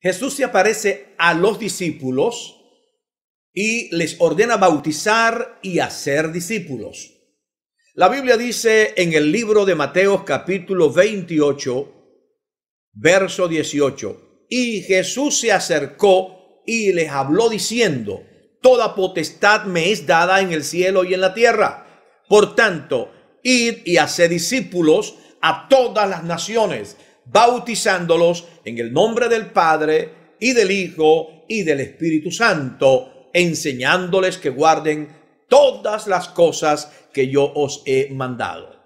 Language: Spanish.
Jesús se aparece a los discípulos y les ordena bautizar y hacer discípulos. La Biblia dice en el libro de Mateo capítulo 28, verso 18, y Jesús se acercó y les habló diciendo, toda potestad me es dada en el cielo y en la tierra. Por tanto, id y haced discípulos a todas las naciones bautizándolos en el nombre del Padre y del Hijo y del Espíritu Santo, enseñándoles que guarden todas las cosas que yo os he mandado.